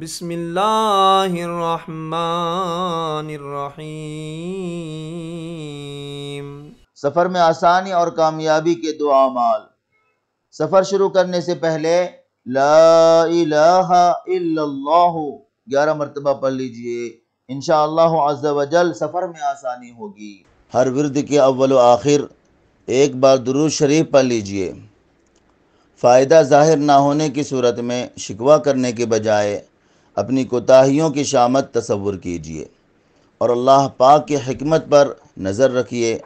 بسم اللہ الرحمن الرحیم سفر میں آسانی اور کامیابی کے دو اعمال سفر شروع کرنے سے پہلے لا الہ الا اللہ گیارہ مرتبہ پڑھ لیجئے انشاءاللہ عز و جل سفر میں آسانی ہوگی ہر ورد کے اول و آخر ایک بار درود شریف پڑھ لیجئے فائدہ ظاہر نہ ہونے کی صورت میں شکوہ کرنے کے بجائے اپنی کوتاہیوں کی شامت تصور کیجیے اور اللہ پاک کے حکمت پر نظر رکھیے